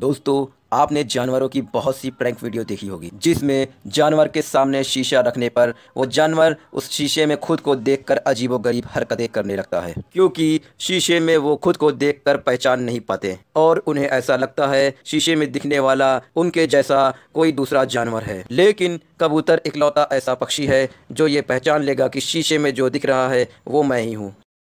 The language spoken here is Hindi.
दोस्तों आपने जानवरों की बहुत सी प्रैंक वीडियो देखी होगी जिसमें जानवर के सामने शीशा रखने पर वो जानवर उस शीशे में खुद को देखकर अजीबोगरीब हरकतें करने लगता है क्योंकि शीशे में वो खुद को देखकर पहचान नहीं पाते और उन्हें ऐसा लगता है शीशे में दिखने वाला उनके जैसा कोई दूसरा जानवर है लेकिन कबूतर इकलौता ऐसा पक्षी है जो ये पहचान लेगा कि शीशे में जो दिख रहा है वो मैं ही हूँ